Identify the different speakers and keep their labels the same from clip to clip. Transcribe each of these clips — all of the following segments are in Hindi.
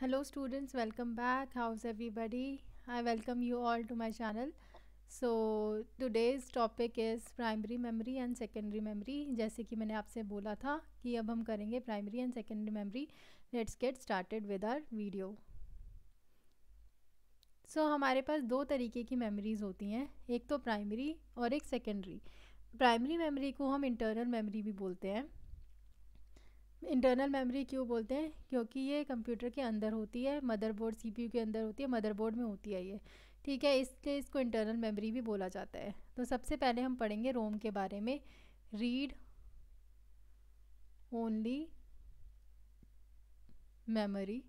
Speaker 1: Hello students welcome back how is everybody I welcome you all to my channel so today's topic is primary memory and secondary memory जैसे कि मैंने आपसे बोला था कि अब हम करेंगे primary and secondary memory let's get started with our video so हमारे पास दो तरीके की मेमरीज होती हैं एक तो प्राइमरी और एक सेकेंडरी प्राइमरी मेमरी को हम इंटरनल मेमरी भी बोलते हैं इंटरनल मेमोरी क्यों बोलते हैं क्योंकि ये कंप्यूटर के अंदर होती है मदरबोर्ड सीपीयू के अंदर होती है मदरबोर्ड में होती है ये ठीक है इसलिए इसको इंटरनल मेमोरी भी बोला जाता है तो सबसे पहले हम पढ़ेंगे रोम के बारे में रीड ओनली मेमोरी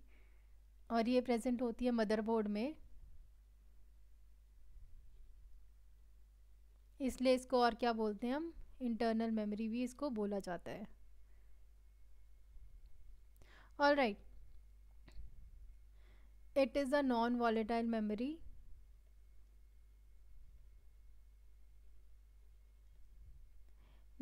Speaker 1: और ये प्रेजेंट होती है मदरबोर्ड में इसलिए इसको और क्या बोलते हैं हम इंटरनल मेमोरी भी इसको बोला जाता है all right it is a non volatile memory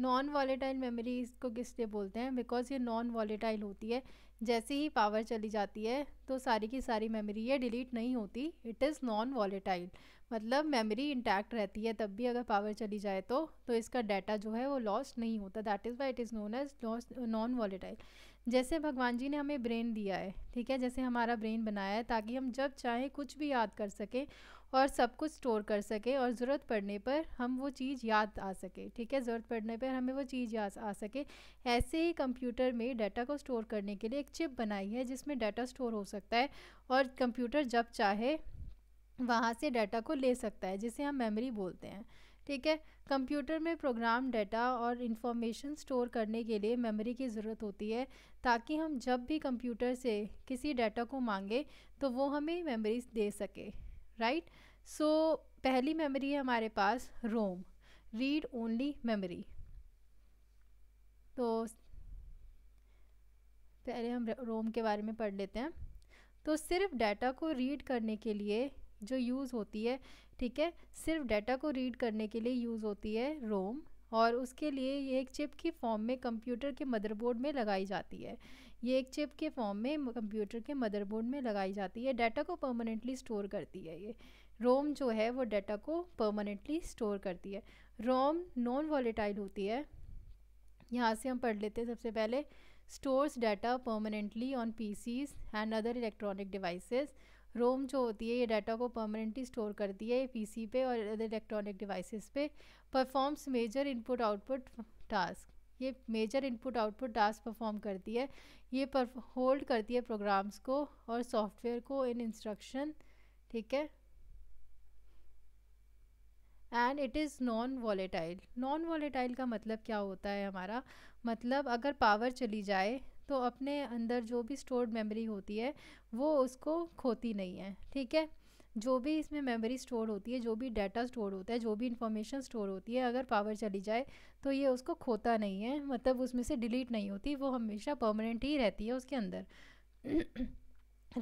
Speaker 1: non volatile memory इसको किस लिए बोलते हैं बिकॉज़ ये नॉन वॉलेटाइल होती है जैसे ही पावर चली जाती है तो सारी की सारी मेमोरी ये डिलीट नहीं होती इट इज़ नॉन वॉलेटाइल मतलब मेमोरी इंटैक्ट रहती है तब भी अगर पावर चली जाए तो तो इसका डाटा जो है वो लॉस नहीं होता that is why it is known as loss non volatile जैसे भगवान जी ने हमें ब्रेन दिया है ठीक है जैसे हमारा ब्रेन बनाया है ताकि हम जब चाहें कुछ भी याद कर सकें और सब कुछ स्टोर कर सकें और ज़रूरत पड़ने पर हम वो चीज़ याद आ सके ठीक है ज़रूरत पड़ने पर हमें वो चीज़ याद आ सके ऐसे ही कंप्यूटर में डाटा को स्टोर करने के लिए एक चिप बनाई है जिसमें डाटा स्टोर हो सकता है और कंप्यूटर जब चाहे वहाँ से डाटा को ले सकता है जिसे हम मेमोरी बोलते हैं ठीक है कंप्यूटर में प्रोग्राम डाटा और इन्फॉर्मेशन स्टोर करने के लिए मेमोरी की ज़रूरत होती है ताकि हम जब भी कंप्यूटर से किसी डाटा को मांगे तो वो हमें मेमोरी दे सके राइट सो पहली मेमोरी है हमारे पास रोम रीड ओनली मेमोरी तो पहले हम रोम के बारे में पढ़ लेते हैं तो सिर्फ डाटा को रीड करने के लिए जो यूज़ होती है ठीक है सिर्फ डाटा को रीड करने के लिए यूज़ होती है रोम और उसके लिए ये एक चिप की फॉर्म में कंप्यूटर के मदरबोर्ड में लगाई जाती है ये एक चिप के फॉर्म में कंप्यूटर के मदरबोर्ड में लगाई जाती है डाटा को परमानेंटली स्टोर करती है ये रोम जो है वो डाटा को परमानेंटली स्टोर करती है रोम नॉन वॉलेटाइल होती है यहाँ से हम पढ़ लेते हैं सबसे पहले stores data permanently on PCs and other electronic devices ROM जो होती है ये डाटा को परमानेंटली स्टोर करती है पीसी पे और अदर इलेक्ट्रॉनिक डिवाइसेस पे performs major input output task ये major input output task perform करती है ये होल्ड करती है प्रोग्राम्स को और सॉफ्टवेयर को इन इंस्ट्रक्शन ठीक है and it is non volatile non volatile का मतलब क्या होता है हमारा मतलब अगर पावर चली जाए तो अपने अंदर जो भी स्टोर्ड मेमोरी होती है वो उसको खोती नहीं है ठीक है जो भी इसमें मेमोरी स्टोर होती है जो भी डाटा स्टोर होता है जो भी इंफॉर्मेशन स्टोर होती है अगर पावर चली जाए तो ये उसको खोता नहीं है मतलब उसमें से डिलीट नहीं होती वो हमेशा परमानेंट ही रहती है उसके अंदर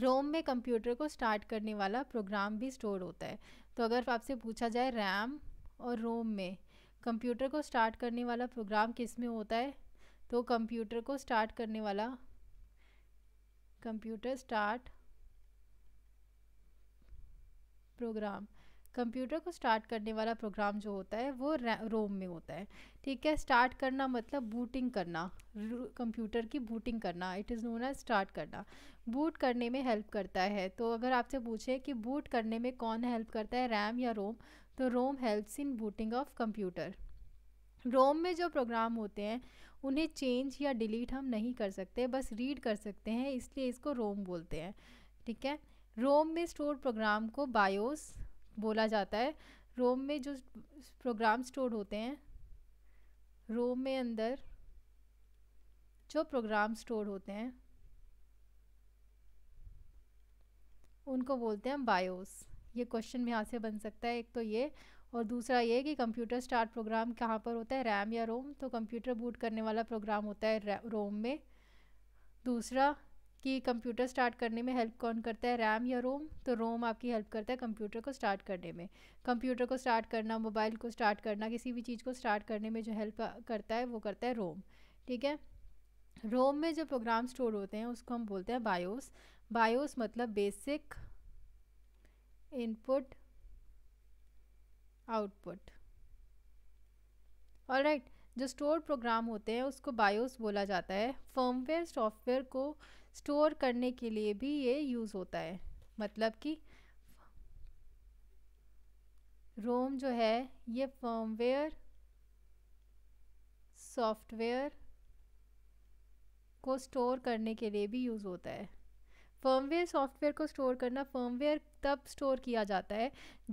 Speaker 1: रोम में कंप्यूटर को स्टार्ट करने वाला प्रोग्राम भी स्टोर होता है तो अगर आपसे पूछा जाए रैम और रोम में कंप्यूटर को स्टार्ट करने वाला प्रोग्राम किस में होता है तो कंप्यूटर को स्टार्ट करने वाला कंप्यूटर स्टार्ट प्रोग्राम कंप्यूटर को स्टार्ट करने वाला प्रोग्राम जो होता है वो रोम में होता है ठीक है स्टार्ट करना मतलब बूटिंग करना कंप्यूटर की बूटिंग करना it is known as start करना बूट करने में हेल्प करता है तो अगर आपसे पूछे कि बूट करने में कौन हेल्प करता है रैम या रोम तो ROM helps in booting of computer ROM में जो प्रोग्राम होते हैं उन्हें चेंज या डिलीट हम नहीं कर सकते बस रीड कर सकते हैं इसलिए इसको रोम बोलते हैं ठीक है रोम में स्टोर प्रोग्राम को बायोस बोला जाता है रोम में जो प्रोग्राम स्टोर होते हैं रोम में अंदर जो प्रोग्राम स्टोर होते हैं उनको बोलते हैं बायोस ये क्वेश्चन यहाँ से बन सकता है एक तो ये और दूसरा ये कि कंप्यूटर स्टार्ट प्रोग्राम कहाँ पर होता है रैम या रोम तो कंप्यूटर बूट करने वाला प्रोग्राम होता है रोम में दूसरा कि कंप्यूटर स्टार्ट करने में हेल्प कौन करता है रैम या रोम तो रोम आपकी हेल्प करता है कंप्यूटर को स्टार्ट करने में कंप्यूटर को स्टार्ट करना मोबाइल को स्टार्ट करना किसी भी चीज़ को स्टार्ट करने में जो हेल्प करता है वो करता है रोम ठीक है रोम में जो प्रोग्राम स्टोर होते हैं उसको हम बोलते हैं बायोस बायोस मतलब बेसिक इनपुट आउटपुट और राइट जो स्टोर प्रोग्राम होते हैं उसको बायोस बोला जाता है फर्मवेयर सॉफ्टवेयर को स्टोर करने के लिए भी ये यूज़ होता है मतलब कि रोम जो है ये फर्मवेयर सॉफ्टवेयर को स्टोर करने के लिए भी यूज़ होता है फर्मवेयर सॉफ्टवेयर को स्टोर करना फर्मवेयर तब स्टोर किया जाता है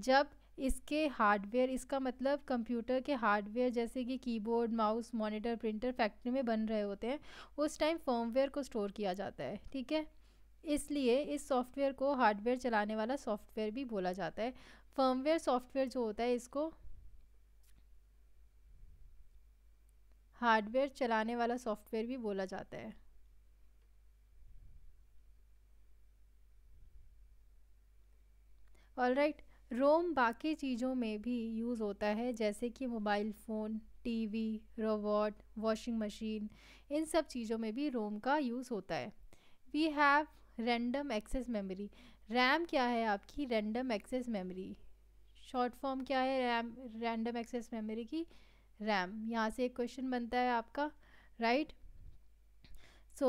Speaker 1: जब इसके हार्डवेयर इसका मतलब कंप्यूटर के हार्डवेयर जैसे कि keyboard mouse monitor printer factory में बन रहे होते हैं उस टाइम फर्मवेयर को स्टोर किया जाता है ठीक है इसलिए इस सॉफ्टवेयर को हार्डवेयर चलाने वाला सॉफ्टवेयर भी बोला जाता है फर्मवेयर सॉफ्टवेयर जो होता है इसको हार्डवेयर चलाने वाला सॉफ्टवेयर भी बोला जाता है ऑल राइट right. रोम बाकी चीज़ों में भी यूज़ होता है जैसे कि mobile phone TV, robot washing machine इन सब चीज़ों में भी रोम का यूज़ होता है we have random access memory RAM क्या है आपकी random access memory short form क्या है रैम रैंडम एक्सेस मेमोरी की रैम यहाँ से एक क्वेश्चन बनता है आपका राइट right? सो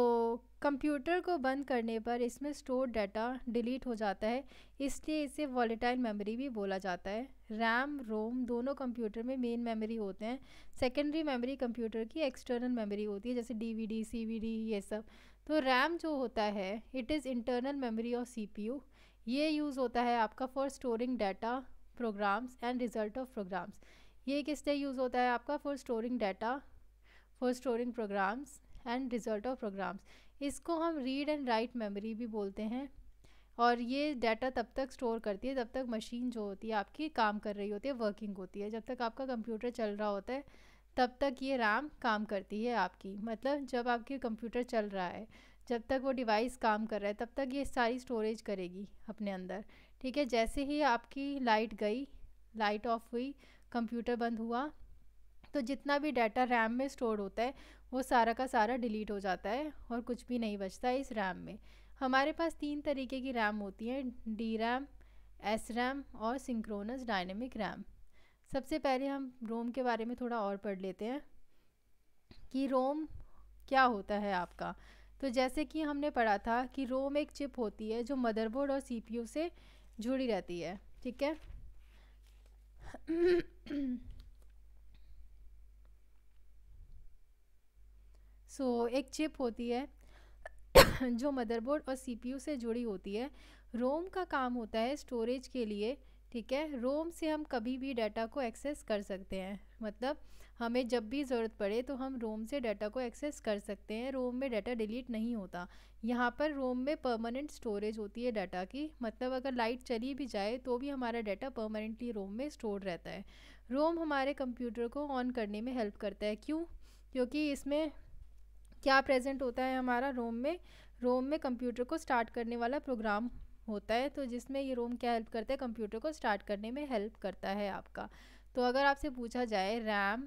Speaker 1: कंप्यूटर को बंद करने पर इसमें स्टोर डाटा डिलीट हो जाता है इसलिए इसे वॉलेटाइल मेमोरी भी बोला जाता है रैम रोम दोनों कंप्यूटर में मेन मेमोरी होते हैं सेकेंडरी मेमोरी कंप्यूटर की एक्सटर्नल मेमोरी होती है जैसे डीवीडी सीवीडी ये सब तो रैम जो होता है it is internal memory of CPU ये यूज़ होता है आपका for storing data programs and result of programs ये किस यूज़ होता है आपका for storing data for storing programs and result of programs इसको हम रीड एंड राइट मेमोरी भी बोलते हैं और ये डाटा तब तक स्टोर करती है जब तक मशीन जो होती है आपकी काम कर रही होती है वर्किंग होती है जब तक आपका कंप्यूटर चल रहा होता है तब तक ये रैम काम करती है आपकी मतलब जब आपके कंप्यूटर चल रहा है जब तक वो डिवाइस काम कर रहा है तब तक ये सारी स्टोरेज करेगी अपने अंदर ठीक है जैसे ही आपकी लाइट गई लाइट ऑफ हुई कंप्यूटर बंद हुआ तो जितना भी डाटा रैम में स्टोर होता है वो सारा का सारा डिलीट हो जाता है और कुछ भी नहीं बचता है इस रैम में हमारे पास तीन तरीके की रैम होती हैं डी रैम एस रैम और सिंक्रोनस डायनेमिक रैम सबसे पहले हम रोम के बारे में थोड़ा और पढ़ लेते हैं कि रोम क्या होता है आपका तो जैसे कि हमने पढ़ा था कि रोम एक चिप होती है जो मदरबोर्ड और सीपीयू से जुड़ी रहती है ठीक है सो so, एक चिप होती है जो मदरबोर्ड और सीपीयू से जुड़ी होती है रोम का काम होता है स्टोरेज के लिए ठीक है रोम से हम कभी भी डाटा को एक्सेस कर सकते हैं मतलब हमें जब भी ज़रूरत पड़े तो हम रोम से डाटा को एक्सेस कर सकते हैं रोम में डाटा डिलीट नहीं होता यहाँ पर रोम में परमानेंट स्टोरेज होती है डाटा की मतलब अगर लाइट चली भी जाए तो भी हमारा डाटा परमानेंटली रोम में स्टोर रहता है रोम हमारे कंप्यूटर को ऑन करने में हेल्प करता है क्यों क्योंकि इसमें क्या प्रेजेंट होता है हमारा रोम में रोम में कंप्यूटर को स्टार्ट करने वाला प्रोग्राम होता है तो जिसमें ये रोम क्या हेल्प करता है कंप्यूटर को स्टार्ट करने में हेल्प करता है आपका तो अगर आपसे पूछा जाए रैम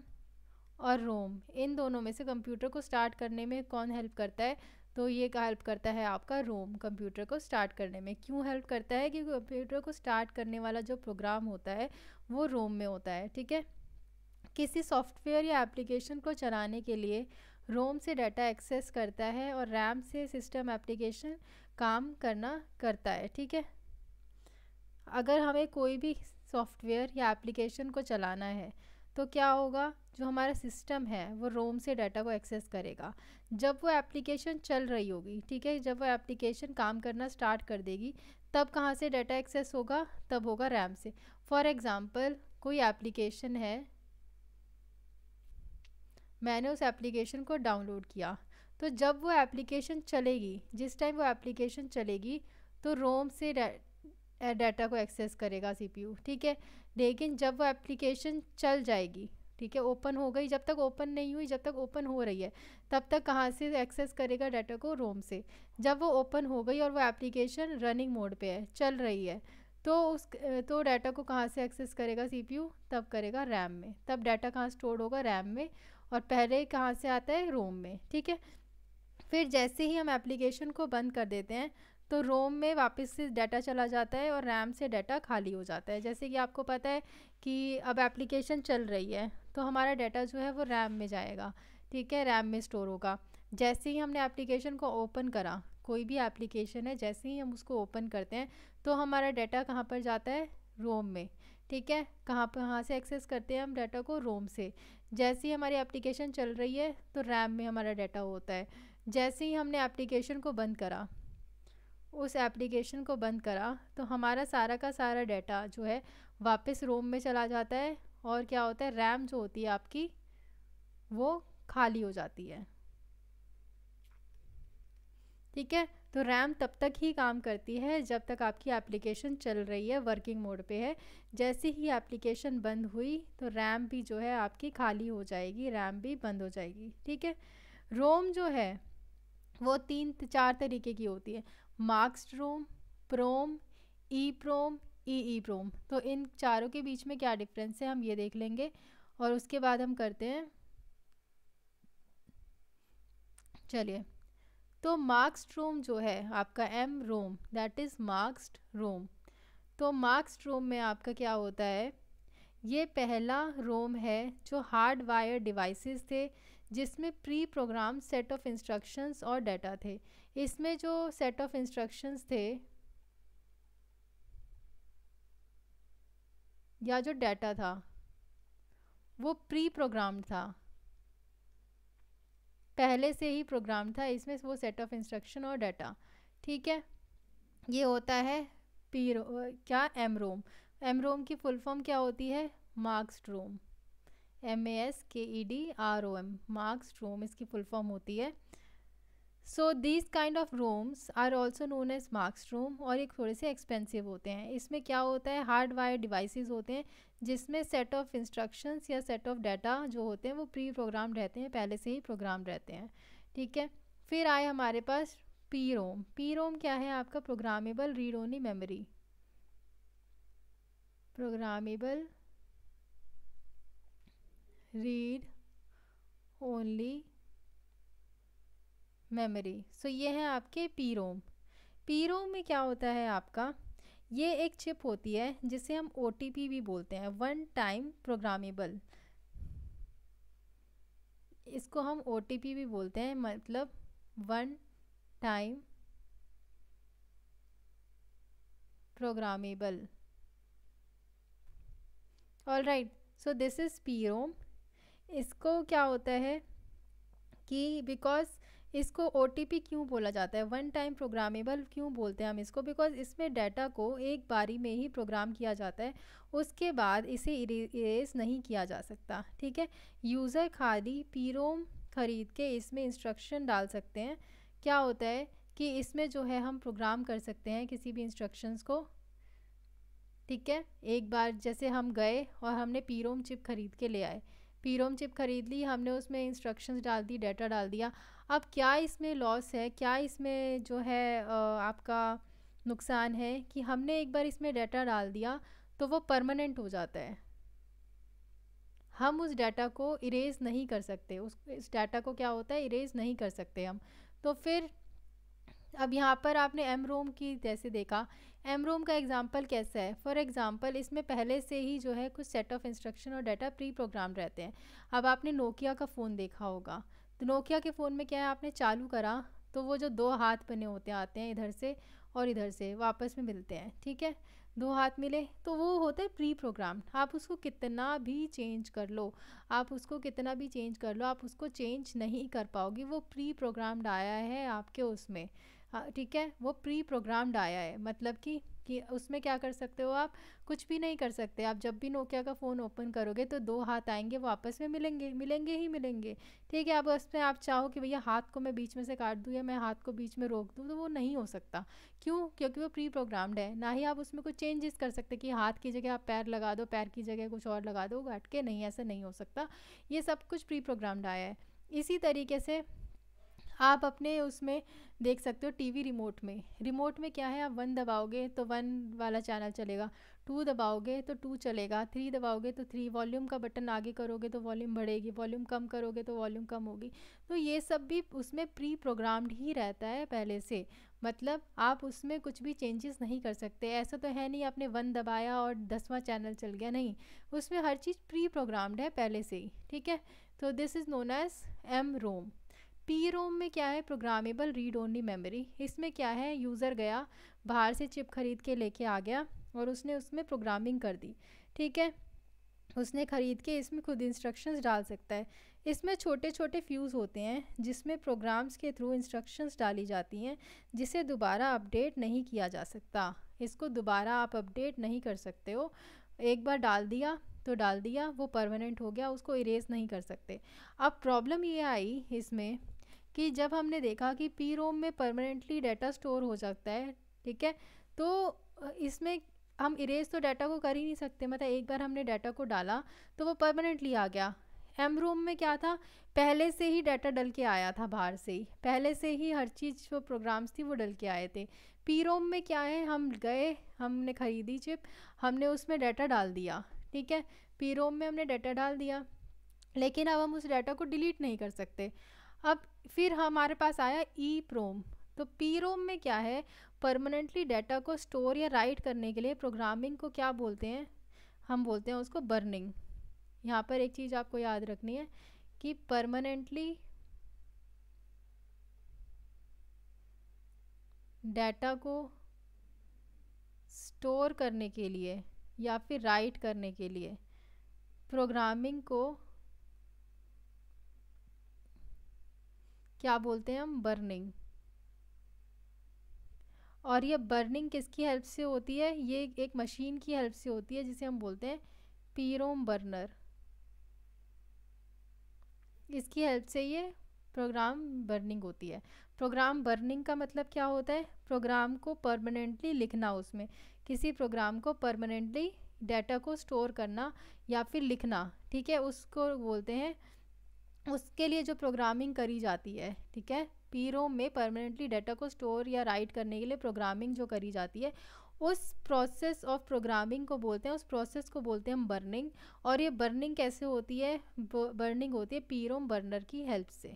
Speaker 1: और रोम इन दोनों में से कंप्यूटर को स्टार्ट करने में कौन हेल्प करता है तो ये का हेल्प करता है आपका रोम कंप्यूटर को स्टार्ट करने में क्यों हेल्प करता है क्योंकि कंप्यूटर को स्टार्ट करने वाला जो प्रोग्राम होता है वो रोम में होता है ठीक है किसी सॉफ्टवेयर या एप्लीकेशन को चलाने के लिए रोम से डाटा एक्सेस करता है और रैम से सिस्टम एप्लीकेशन काम करना करता है ठीक है अगर हमें कोई भी सॉफ्टवेयर या एप्लीकेशन को चलाना है तो क्या होगा जो हमारा सिस्टम है वो रोम से डाटा को एक्सेस करेगा जब वो एप्लीकेशन चल रही होगी ठीक है जब वो एप्लीकेशन काम करना स्टार्ट कर देगी तब कहाँ से डाटा एक्सेस होगा तब होगा रैम से फॉर एग्ज़ाम्पल कोई एप्लीकेशन है मैंने उस एप्लीकेशन को डाउनलोड किया तो जब वो एप्लीकेशन चलेगी जिस टाइम वो एप्लीकेशन चलेगी तो रोम से डाटा को एक्सेस करेगा सीपीयू ठीक है लेकिन जब वो एप्लीकेशन चल जाएगी ठीक है ओपन हो गई जब तक ओपन नहीं हुई जब तक ओपन हो रही है तब तक कहाँ से एक्सेस करेगा डाटा को रोम से जब वो ओपन हो गई और वो एप्लीकेशन रनिंग मोड पे है चल रही है तो उस तो डाटा को कहाँ से एक्सेस करेगा सीपीयू तब करेगा रैम में तब डाटा कहाँ स्टोर होगा रैम में और पहले कहाँ से आता है रोम में ठीक है फिर जैसे ही हम एप्लीकेशन को बंद कर देते हैं तो रोम में वापस से डाटा चला जाता है और रैम से डाटा खाली हो जाता है जैसे कि आपको पता है कि अब एप्लीकेशन चल रही है तो हमारा डाटा जो है वो रैम में जाएगा ठीक है रैम में स्टोर होगा जैसे ही हमने एप्लीकेशन को ओपन करा कोई भी एप्लीकेशन है जैसे ही हम उसको ओपन करते हैं तो हमारा डाटा कहाँ पर जाता है रोम में ठीक है कहाँ पर कहाँ से एक्सेस करते हैं हम डाटा को रोम से जैसे ही हमारी एप्लीकेशन चल रही है तो रैम में हमारा डाटा होता है जैसे ही हमने एप्लीकेशन को बंद करा उस एप्लीकेशन को बंद करा तो हमारा सारा का सारा डाटा जो है वापस रोम में चला जाता है और क्या होता है रैम जो होती है आपकी वो खाली हो जाती है ठीक है तो रैम तब तक ही काम करती है जब तक आपकी एप्लीकेशन चल रही है वर्किंग मोड पे है जैसे ही एप्लीकेशन बंद हुई तो रैम भी जो है आपकी खाली हो जाएगी रैम भी बंद हो जाएगी ठीक है रोम जो है वो तीन चार तरीके की होती है मार्क्स रोम प्रोम ई प्रोम ई ई प्रोम तो इन चारों के बीच में क्या डिफरेंस है हम ये देख लेंगे और उसके बाद हम करते हैं चलिए तो मार्क्सड रोम जो है आपका M ROM that is masked ROM तो मार्क्सड रोम में आपका क्या होता है ये पहला रोम है जो हार्ड वायर डिवाइसेस थे जिसमें pre program set of instructions और डाटा थे इसमें जो सेट ऑफ इंस्ट्रक्शंस थे या जो डाटा था वो प्री प्रोग्राम था पहले से ही प्रोग्राम था इसमें वो सेट ऑफ इंस्ट्रक्शन और डाटा ठीक है ये होता है पी क्या एम रोम एम रोम की फुल फॉर्म क्या होती है masked ROM M A S K E D R O M masked ROM इसकी फुल फॉर्म होती है so these kind of ROMs are also known as masked ROM और एक थोड़े से एक्सपेंसिव होते हैं इसमें क्या होता है हार्ड वायर डिवाइसेस होते हैं जिसमें सेट ऑफ इंस्ट्रक्शंस या सेट ऑफ डाटा जो होते हैं वो प्री प्रोग्राम रहते हैं पहले से ही प्रोग्राम रहते हैं ठीक है फिर आए हमारे पास पी रोम पी रोम क्या है आपका programmable read only memory programmable read only memory so ये हैं आपके पी रोम पी रोम में क्या होता है आपका ये एक चिप होती है जिसे हम ओ भी बोलते हैं वन टाइम प्रोग्रामेबल इसको हम ओ भी बोलते हैं मतलब one time programmable all right so this is P ROM इसको क्या होता है कि बिकॉज इसको ओ क्यों बोला जाता है वन टाइम प्रोग्रामेबल क्यों बोलते हैं हम इसको बिकॉज इसमें डाटा को एक बारी में ही प्रोग्राम किया जाता है उसके बाद इसे इरेज नहीं किया जा सकता ठीक है यूज़र खाली पीरोम ख़रीद के इसमें इंस्ट्रक्शन डाल सकते हैं क्या होता है कि इसमें जो है हम प्रोग्राम कर सकते हैं किसी भी इंस्ट्रक्शंस को ठीक है एक बार जैसे हम गए और हमने पीरोम चिप ख़रीद के ले आए पीरोम चिप ख़रीद ली हमने उसमें इंस्ट्रक्शंस डाल दी डेटा डाल दिया अब क्या इसमें लॉस है क्या इसमें जो है आपका नुकसान है कि हमने एक बार इसमें डाटा डाल दिया तो वो परमानेंट हो जाता है हम उस डाटा को इरेज नहीं कर सकते उस इस डाटा को क्या होता है इरेज नहीं कर सकते हम तो फिर अब यहाँ पर आपने एम रोम की जैसे देखा एमरोम का एग्ज़ाम्पल कैसा है फॉर एग्ज़ाम्पल इसमें पहले से ही जो है कुछ सेट ऑफ इंस्ट्रक्शन और डाटा प्री प्रोग्राम रहते हैं अब आपने नोकिया का फ़ोन देखा होगा तो नोकिया के फ़ोन में क्या है आपने चालू करा तो वो जो दो हाथ बने होते आते हैं इधर से और इधर से वो आपस में मिलते हैं ठीक है दो हाथ मिले तो वो होता है प्री प्रोग्राम आप उसको कितना भी चेंज कर लो आप उसको कितना भी चेंज कर लो आप उसको चेंज नहीं कर पाओगे वो प्री प्रोग्राम्ड आया है आपके उसमें हाँ, ठीक है वो प्री प्रोग्राम्ड आया है मतलब कि कि उसमें क्या कर सकते हो आप कुछ भी नहीं कर सकते आप जब भी नोकिया का फ़ोन ओपन करोगे तो दो हाथ आएंगे वो आपस में मिलेंगे मिलेंगे ही मिलेंगे ठीक है अब उसमें आप चाहो कि भैया हाथ को मैं बीच में से काट दूँ या मैं हाथ को बीच में रोक दूँ तो वो नहीं हो सकता क्यों क्योंकि वो प्री प्रोग्राम्ड है ना ही आप उसमें कुछ चेंजेस कर सकते कि हाथ की जगह आप पैर लगा दो पैर की जगह कुछ और लगा दो वो के नहीं ऐसा नहीं हो सकता ये सब कुछ प्री प्रोग्राम्ड आया है इसी तरीके से आप अपने उसमें देख सकते हो टीवी रिमोट में रिमोट में क्या है आप वन दबाओगे तो वन वाला चैनल चलेगा टू दबाओगे तो टू चलेगा थ्री दबाओगे तो थ्री वॉल्यूम का बटन आगे करोगे तो वॉल्यूम बढ़ेगी वॉल्यूम कम करोगे तो वॉल्यूम कम होगी तो ये सब भी उसमें प्री प्रोग्राम्ड ही रहता है पहले से मतलब आप उसमें कुछ भी चेंजेस नहीं कर सकते ऐसा तो है नहीं आपने वन दबाया और दसवां चैनल चल गया नहीं उसमें हर चीज़ प्री प्रोग्राम्ड है पहले से ही ठीक है तो this is known as M ROM P ROM में क्या है प्रोग्रामेबल रीड ओनली मेमोरी इसमें क्या है यूज़र गया बाहर से चिप खरीद के लेके आ गया और उसने उसमें प्रोग्रामिंग कर दी ठीक है उसने ख़रीद के इसमें खुद इंस्ट्रक्शंस डाल सकता है इसमें छोटे छोटे फ्यूज़ होते हैं जिसमें प्रोग्राम्स के थ्रू इंस्ट्रक्शंस डाली जाती हैं जिसे दोबारा अपडेट नहीं किया जा सकता इसको दोबारा आप अपडेट नहीं कर सकते हो एक बार डाल दिया तो डाल दिया वो परमानेंट हो गया उसको इरेज नहीं कर सकते अब प्रॉब्लम ये आई इसमें कि जब हमने देखा कि पी रोम में परमानेंटली डाटा स्टोर हो सकता है ठीक है तो इसमें हम इरेज तो डाटा को कर ही नहीं सकते मतलब एक बार हमने डाटा को डाला तो वो परमानेंटली आ गया एम रोम में क्या था पहले से ही डाटा डल के आया था बाहर से ही पहले से ही हर चीज़ जो प्रोग्राम्स थी वो डल के आए थे पी रोम में क्या है हम गए हमने ख़रीदी चिप हमने उसमें डाटा डाल दिया ठीक है पी रोम में हमने डाटा डाल दिया लेकिन अब हम उस डाटा को डिलीट नहीं कर सकते अब फिर हमारे पास आया ई प्रोम तो पी रोम में क्या है परमानेंटली डाटा को स्टोर या राइट करने के लिए प्रोग्रामिंग को क्या बोलते हैं हम बोलते हैं उसको बर्निंग यहाँ पर एक चीज़ आपको याद रखनी है कि परमानेंटली डाटा को स्टोर करने के लिए या फिर राइट करने के लिए प्रोग्रामिंग को क्या बोलते हैं हम बर्निंग और ये बर्निंग किसकी हेल्प से होती है ये एक मशीन की हेल्प से होती है जिसे हम बोलते हैं पीरोम बर्नर इसकी हेल्प से ये प्रोग्राम बर्निंग होती है प्रोग्राम बर्निंग का मतलब क्या होता है प्रोग्राम को परमानेंटली लिखना उसमें किसी प्रोग्राम को परमानेंटली डाटा को स्टोर करना या फिर लिखना ठीक है उसको बोलते हैं उसके लिए जो प्रोग्रामिंग करी जाती है ठीक है पीरो में परमानेंटली डाटा को स्टोर या राइट करने के लिए प्रोग्रामिंग जो करी जाती है उस प्रोसेस ऑफ प्रोग्रामिंग को बोलते हैं उस प्रोसेस को बोलते हैं हम बर्निंग और ये बर्निंग कैसे होती है बर्निंग होती है पीरोम बर्नर की हेल्प से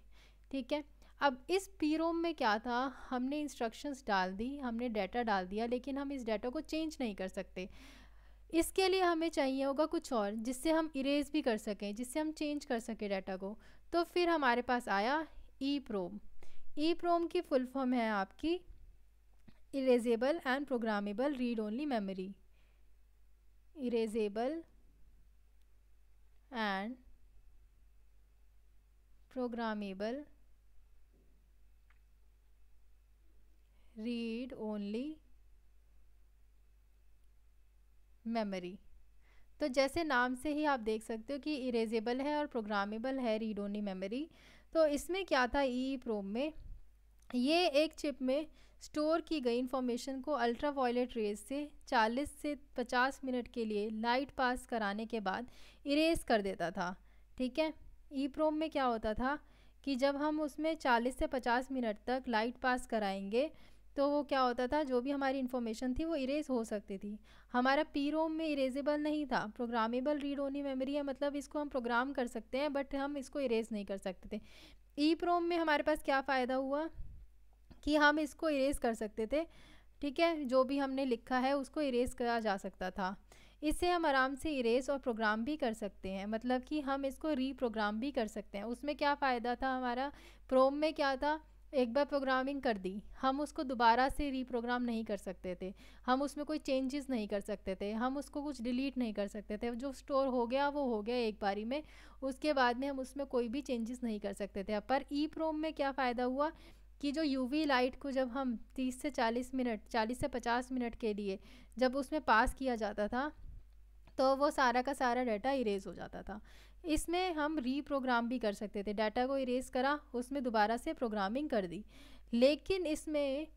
Speaker 1: ठीक है अब इस पीरोम में क्या था हमने इंस्ट्रक्शंस डाल दी हमने डाटा डाल दिया लेकिन हम इस डाटा को चेंज नहीं कर सकते इसके लिए हमें चाहिए होगा कुछ और जिससे हम इरेज भी कर सकें जिससे हम चेंज कर सकें डाटा को तो फिर हमारे पास आया ई प्रोम ई प्रोम की फुल फॉर्म है आपकी erasable and programmable read only memory erasable and programmable read only memory तो जैसे नाम से ही आप देख सकते हो कि इरेजेबल है और प्रोग्रामेबल है रीड ओनली मेमोरी तो इसमें क्या था ई e प्रोम में ये एक चिप में स्टोर की गई इन्फॉर्मेशन को अल्ट्रा वायलेट रेज से 40 से 50 मिनट के लिए लाइट पास कराने के बाद इरेज कर देता था ठीक है ई e प्रोम में क्या होता था कि जब हम उसमें 40 से 50 मिनट तक लाइट पास कराएंगे तो वो क्या होता था जो भी हमारी इन्फॉर्मेशन थी वो इरेज हो सकती थी हमारा पी रोम में इरेजेबल नहीं था प्रोग्रामेबल रीड ओनली मेमोरी है मतलब इसको हम प्रोग्राम कर सकते हैं बट हम इसको इरेज नहीं कर सकते थे ई प्रोम में हमारे पास क्या फ़ायदा हुआ कि हम इसको इरेज कर सकते थे ठीक है जो भी हमने लिखा है उसको इरेज करा जा सकता था इससे हम आराम से इरेज और प्रोग्राम भी कर सकते हैं मतलब कि हम इसको रीप्रोग्राम भी कर सकते हैं उसमें क्या फ़ायदा था हमारा प्रोम में क्या था एक बार प्रोग्रामिंग कर दी हम उसको दोबारा से रीप्रोग्राम नहीं कर सकते थे हम उसमें कोई चेंजेस नहीं कर सकते थे हम उसको कुछ डिलीट नहीं कर सकते थे जो स्टोर हो गया वो हो गया एक बारी में उसके बाद में हम उसमें कोई भी चेंजेस नहीं कर सकते थे पर ई प्रोम में क्या फ़ायदा हुआ कि जो यूवी लाइट को जब हम 30 से 40 मिनट 40 से 50 मिनट के लिए जब उसमें पास किया जाता था तो वो सारा का सारा डाटा इरेज हो जाता था इसमें हम रीप्रोग्राम भी कर सकते थे डाटा को इरेज करा उसमें दोबारा से प्रोग्रामिंग कर दी लेकिन इसमें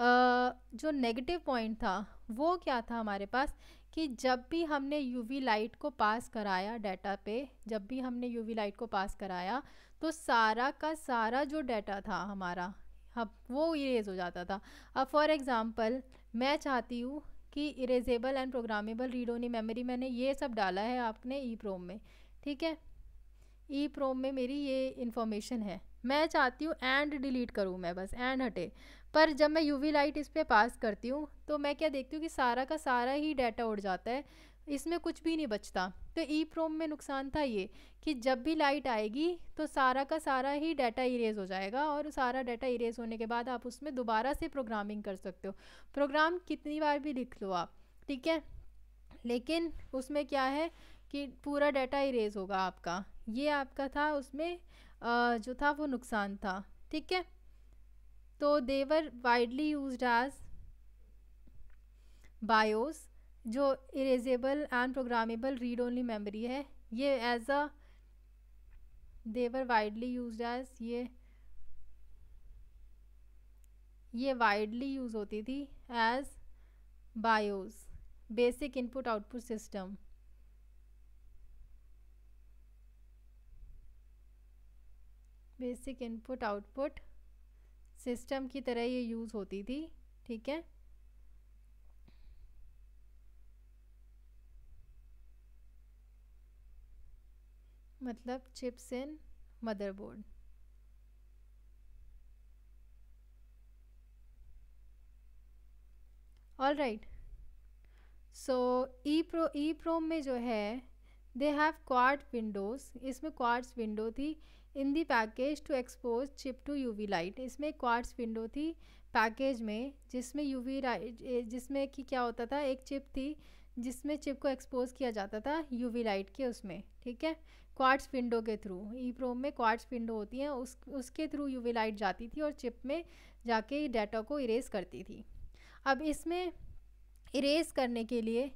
Speaker 1: जो नेगेटिव पॉइंट था वो क्या था हमारे पास कि जब भी हमने यूवी लाइट को पास कराया डाटा पे जब भी हमने यूवी लाइट को पास कराया तो सारा का सारा जो डाटा था हमारा अब वो इरेज हो जाता था अब फॉर एग्ज़ाम्पल मैं चाहती हूँ कि erasable and programmable read only memory मैंने ये सब डाला है आपने ई प्रोम में ठीक है ई प्रोम में मेरी ये इन्फॉर्मेशन है मैं चाहती हूँ एंड डिलीट करूँ मैं बस एंड हटे पर जब मैं यूवी लाइट इस पर पास करती हूँ तो मैं क्या देखती हूँ कि सारा का सारा ही डाटा उड़ जाता है इसमें कुछ भी नहीं बचता तो ई प्रोम में नुकसान था ये कि जब भी लाइट आएगी तो सारा का सारा ही डाटा इरेज हो जाएगा और सारा डाटा इरेज होने के बाद आप उसमें दोबारा से प्रोग्रामिंग कर सकते हो प्रोग्राम कितनी बार भी लिख लो आप ठीक है लेकिन उसमें क्या है कि पूरा डाटा इरेज होगा आपका ये आपका था उसमें जो था वो नुकसान था ठीक है तो they were widely use as BIOS जो erasable and programmable read only memory है ये as a they were widely use as ये ये वाइडली यूज़ होती थी as BIOS basic input output system basic input output system की तरह ये यूज़ होती थी ठीक है मतलब chips in motherboard all right so E pro E PROM में जो है दे हैव क्वार्ट विंडोज़ इसमें क्वार्ट्स विंडो थी इन the package to expose chip to UV light इसमें क्वार्ट्स विंडो थी पैकेज में जिसमें यूवी लाइट जिसमें कि क्या होता था एक चिप थी जिसमें चिप को एक्सपोज किया जाता था यूवी लाइट के उसमें ठीक है क्वार्ट्स विंडो के थ्रू ई प्रोम में क्वार्ट्स विंडो होती हैं उस उसके थ्रू यूवी लाइट जाती थी और चिप में जाके डाटा को इरेज करती थी अब इसमें इरेज करने के लिए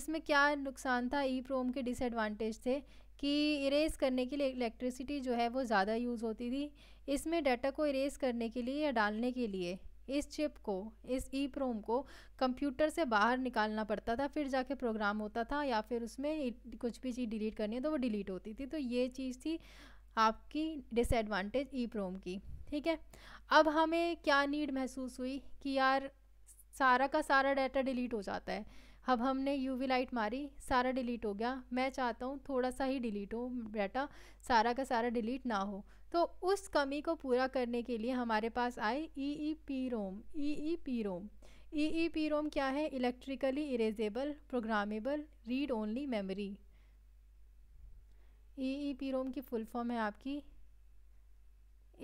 Speaker 1: इसमें क्या नुकसान था ई प्रोम के डिसएडवांटेज थे कि इरेज करने के लिए इलेक्ट्रिसिटी जो है वो ज़्यादा यूज़ होती थी इसमें डाटा को इरेज करने के लिए या डालने के लिए इस चिप को इस ई प्रोम को कंप्यूटर से बाहर निकालना पड़ता था फिर जाके प्रोग्राम होता था या फिर उसमें कुछ भी चीज़ डिलीट करनी है तो वो डिलीट होती थी तो ये चीज़ थी आपकी डिसएडवांटेज ई प्रोम की ठीक है अब हमें क्या नीड महसूस हुई कि यार सारा का सारा डाटा डिलीट हो जाता है अब हमने यूवी लाइट मारी सारा डिलीट हो गया मैं चाहता हूँ थोड़ा सा ही डिलीट हो बेटा सारा का सारा डिलीट ना हो तो उस कमी को पूरा करने के लिए हमारे पास आए E E P ROM E E P ROM E E P ROM क्या है electrically erasable programmable read only memory E E P ROM की फुल फॉर्म है आपकी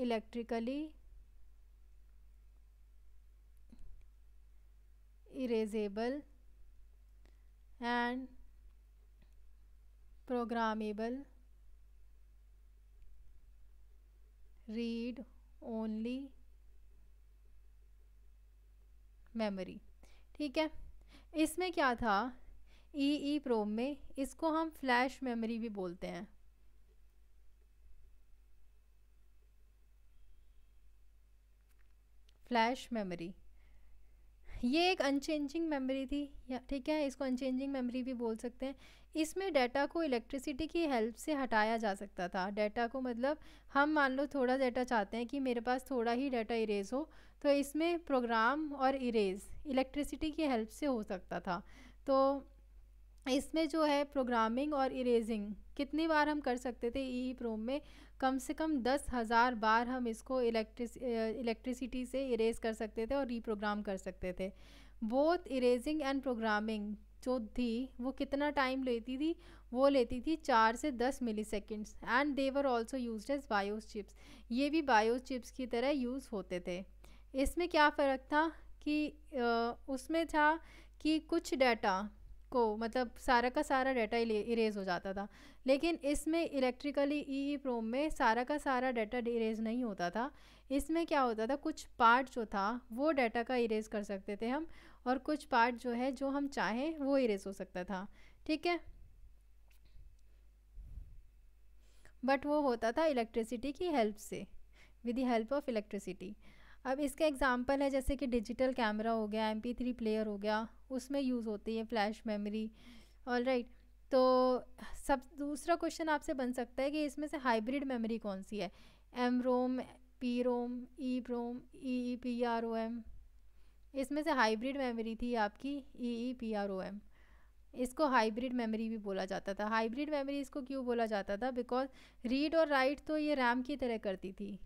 Speaker 1: electrically erasable and programmable read only memory ठीक है इसमें क्या था ई ई प्रोम में इसको हम फ्लैश मेमोरी भी बोलते हैं फ्लैश मेमोरी ये एक अनचेंजिंग मेमोरी थी ठीक है इसको अनचेंजिंग मेमोरी भी बोल सकते हैं इसमें डाटा को इलेक्ट्रिसिटी की हेल्प से हटाया जा सकता था डाटा को मतलब हम मान लो थोड़ा डाटा चाहते हैं कि मेरे पास थोड़ा ही डाटा इरेज हो तो इसमें प्रोग्राम और इरेज इलेक्ट्रिसिटी की हेल्प से हो सकता था तो इसमें जो है प्रोग्रामिंग और इरेजिंग कितनी बार हम कर सकते थे ई e प्रोम e में कम से कम दस हज़ार बार हम इसको इलेक्ट्रिस इलेक्ट्रिसिटी से इरेज कर सकते थे और रीप्रोग्राम कर सकते थे बोथ इरेजिंग एंड प्रोग्रामिंग जो थी वो कितना टाइम लेती थी वो लेती थी चार से दस milliseconds and they were also use as BIOS chips ये भी बायोस चिप्स की तरह यूज़ होते थे इसमें क्या फ़र्क था कि उसमें था कि कुछ डाटा को मतलब सारा का सारा डाटा इरेज हो जाता था लेकिन इसमें इलेक्ट्रिकली ई ई प्रोम में सारा का सारा डाटा इरेज नहीं होता था इसमें क्या होता था कुछ पार्ट जो था वो डाटा का इरेज कर सकते थे हम और कुछ पार्ट जो है जो हम चाहें वो इरेज हो सकता था ठीक है बट वो होता था इलेक्ट्रिसिटी की हेल्प से with the help of electricity अब इसका एग्जांपल है जैसे कि डिजिटल कैमरा हो गया एम थ्री प्लेयर हो गया उसमें यूज़ होती है फ्लैश मेमोरी ऑल राइट तो सब दूसरा क्वेश्चन आपसे बन सकता है कि इसमें से हाइब्रिड मेमोरी कौन सी है M ROM P ROM E ROM E E P R O M इसमें से हाइब्रिड मेमोरी थी आपकी E E P R O M इसको हाइब्रिड मेमोरी भी बोला जाता था हाइब्रिड मेमोरी इसको क्यों बोला जाता था बिकॉज रीड और राइट तो ये रैम की तरह करती थी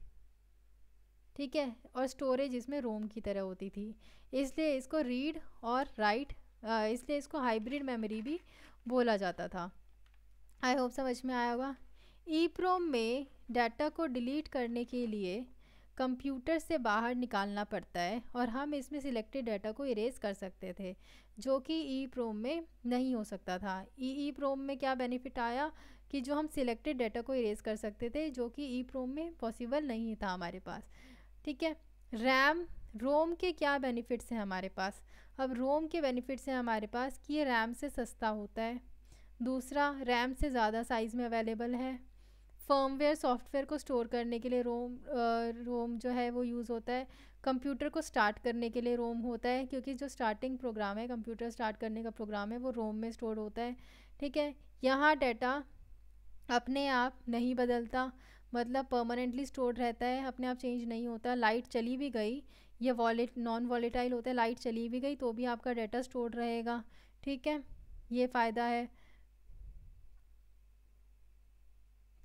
Speaker 1: ठीक है और स्टोरेज इसमें रोम की तरह होती थी इसलिए इसको रीड और राइट इसलिए इसको हाइब्रिड मेमोरी भी बोला जाता था आई होप समझ में आया होगा ई प्रोम में डाटा को डिलीट करने के लिए कंप्यूटर से बाहर निकालना पड़ता है और हम इसमें सिलेक्टेड डाटा को इरेज कर सकते थे जो कि ई प्रोम में नहीं हो सकता था ई ई प्रोम में क्या बेनिफिट आया कि जो हम सिलेक्टेड डाटा को इरेज कर सकते थे जो कि ई प्रोम में पॉसिबल नहीं था हमारे पास ठीक है रैम रोम के क्या बेनिफिट्स हैं हमारे पास अब रोम के बेनिफिट्स हैं हमारे पास कि ये रैम से सस्ता होता है दूसरा रैम से ज़्यादा साइज़ में अवेलेबल है फर्मवेयर सॉफ्टवेयर को स्टोर करने के लिए रोम रोम जो है वो यूज़ होता है कंप्यूटर को स्टार्ट करने के लिए रोम होता है क्योंकि जो स्टार्टिंग प्रोग्राम है कंप्यूटर स्टार्ट करने का प्रोग्राम है वो रोम में स्टोर होता है ठीक है यहाँ डाटा अपने आप नहीं बदलता मतलब परमानेंटली स्टोर्ड रहता है अपने आप चेंज नहीं होता लाइट चली भी गई ये वॉलेट नॉन वॉलेटाइल होता है लाइट चली भी गई तो भी आपका डाटा स्टोर रहेगा ठीक है ये फ़ायदा है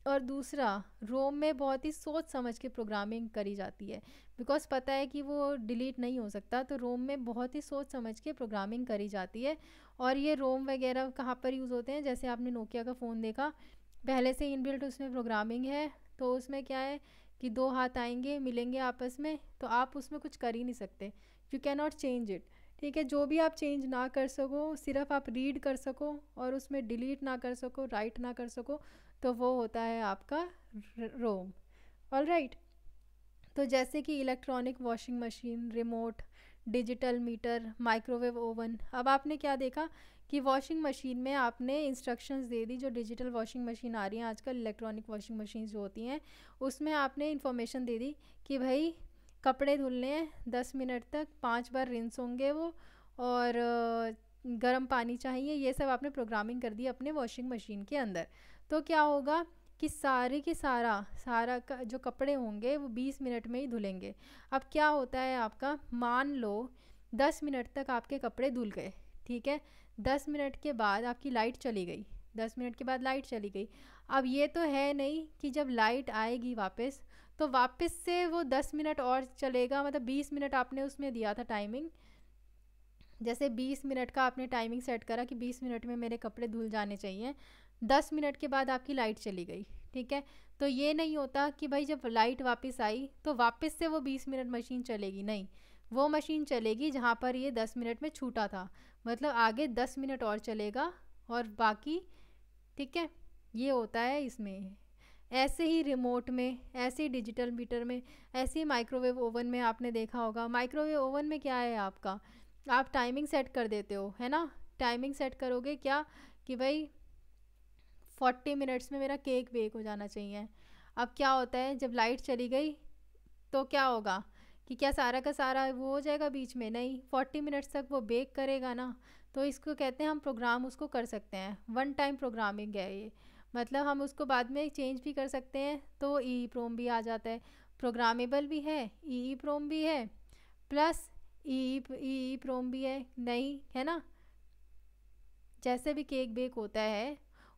Speaker 1: और दूसरा रोम में बहुत ही सोच समझ के प्रोग्रामिंग करी जाती है बिकॉज पता है कि वो डिलीट नहीं हो सकता तो रोम में बहुत ही सोच समझ के प्रोग्रामिंग करी जाती है और ये रोम वगैरह कहाँ पर यूज़ होते हैं जैसे आपने नोकिया का फ़ोन देखा पहले से इनबिल्ट उसमें प्रोग्रामिंग है तो उसमें क्या है कि दो हाथ आएंगे मिलेंगे आपस में तो आप उसमें कुछ कर ही नहीं सकते you can not change it ठीक है जो भी आप चेंज ना कर सको सिर्फ आप रीड कर सको और उसमें डिलीट ना कर सको राइट ना कर सको तो वो होता है आपका रोम ऑल राइट तो जैसे कि electronic washing machine remote digital meter microwave oven अब आपने क्या देखा कि वॉशिंग मशीन में आपने इंस्ट्रक्शंस दे दी जो डिजिटल वॉशिंग मशीन आ रही है आजकल इलेक्ट्रॉनिक वॉशिंग मशीन जो होती हैं उसमें आपने इन्फॉर्मेशन दे दी कि भाई कपड़े धुलने हैं दस मिनट तक पाँच बार रिंस होंगे वो और गर्म पानी चाहिए ये सब आपने प्रोग्रामिंग कर दी अपने वॉशिंग मशीन के अंदर तो क्या होगा कि सारे के सारा सारा का जो कपड़े होंगे वो बीस मिनट में ही धुलेंगे अब क्या होता है आपका मान लो दस मिनट तक आपके कपड़े धुल गए ठीक है दस मिनट के बाद आपकी लाइट चली गई दस मिनट के बाद लाइट चली गई अब ये तो है नहीं कि जब लाइट आएगी वापस तो वापस से वो दस मिनट और चलेगा मतलब बीस मिनट आपने उसमें दिया था टाइमिंग जैसे बीस मिनट का आपने टाइमिंग सेट करा कि बीस मिनट में मेरे कपड़े धुल जाने चाहिए दस मिनट के बाद आपकी लाइट चली गई ठीक है तो ये नहीं होता कि भाई जब लाइट वापस आई तो वापस से वो बीस मिनट मशीन चलेगी नहीं वो मशीन चलेगी जहाँ पर ये दस मिनट में छूटा था मतलब आगे दस मिनट और चलेगा और बाकी ठीक है ये होता है इसमें ऐसे ही रिमोट में ऐसे ही डिजिटल मीटर में ऐसे ही माइक्रोवेव ओवन में आपने देखा होगा माइक्रोवेव ओवन में क्या है आपका आप टाइमिंग सेट कर देते हो है ना टाइमिंग सेट करोगे क्या कि भाई फोर्टी मिनट्स में मेरा केक बेक हो जाना चाहिए अब क्या होता है जब लाइट चली गई तो क्या होगा कि क्या सारा का सारा वो हो जाएगा बीच में नहीं फोर्टी मिनट्स तक वो बेक करेगा ना तो इसको कहते हैं हम प्रोग्राम उसको कर सकते हैं वन टाइम प्रोग्रामिंग है ये मतलब हम उसको बाद में चेंज भी कर सकते हैं तो ई प्रोम भी आ जाता है प्रोग्रामेबल भी है ई प्रोम भी है प्लस ई ई प्रोम भी है नहीं है ना जैसे भी केक बेक होता है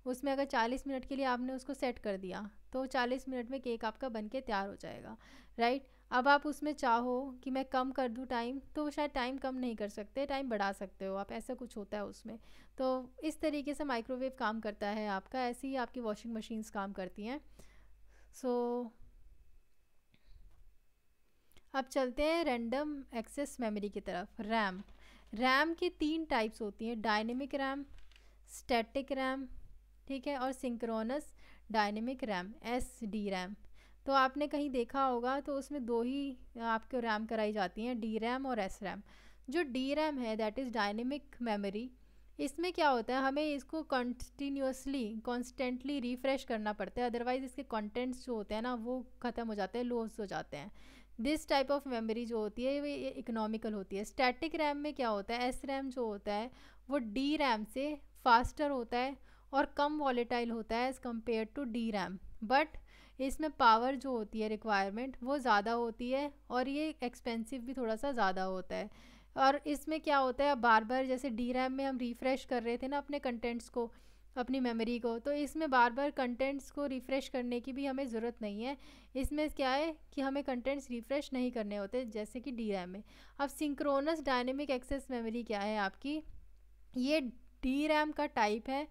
Speaker 1: उसमें अगर 40 मिनट के लिए आपने उसको सेट कर दिया तो 40 मिनट में केक आपका बन के तैयार हो जाएगा राइट अब आप उसमें चाहो कि मैं कम कर दूँ टाइम तो शायद टाइम कम नहीं कर सकते टाइम बढ़ा सकते हो आप ऐसा कुछ होता है उसमें तो इस तरीके से माइक्रोवेव काम करता है आपका ऐसे ही आपकी वॉशिंग मशीन्स काम करती हैं सो so, अब चलते हैं रैंडम एक्सेस मेमोरी की तरफ रैम रैम की तीन टाइप्स होती हैं डायनेमिक रैम स्टैटिक रैम ठीक है और synchronous dynamic RAM S D RAM तो आपने कहीं देखा होगा तो उसमें दो ही आपके रैम कराई जाती हैं डी रैम और एस रैम जो डी रैम है दैट इज़ डायनेमिक मेमोरी इसमें क्या होता है हमें इसको कंटिन्यूसली कॉन्स्टेंटली रिफ़्रेश करना पड़ता है अदरवाइज़ इसके कंटेंट्स जो होते हैं ना वो ख़त्म हो जाते हैं लॉस हो जाते हैं दिस टाइप ऑफ मेमोरी जो होती है वे इकोनॉमिकल होती है स्टैटिक रैम में क्या होता है एस रैम जो होता है वो डी रैम से फास्टर होता है और कम वॉलेटाइल होता है as compare to D RAM but इसमें पावर जो होती है रिक्वायरमेंट वो ज़्यादा होती है और ये एक्सपेंसिव भी थोड़ा सा ज़्यादा होता है और इसमें क्या होता है बार बार जैसे डी रैम में हम रिफ़्रेश कर रहे थे ना अपने कंटेंट्स को अपनी मेमोरी को तो इसमें बार बार कंटेंट्स को रिफ़्रेश करने की भी हमें ज़रूरत नहीं है इसमें क्या है कि हमें कंटेंट्स रिफ़्रेश नहीं करने होते जैसे कि डी रैम में अब सिंक्रोनस डायनेमिक एक्सेस मेमोरी क्या है आपकी ये डी रैम का टाइप है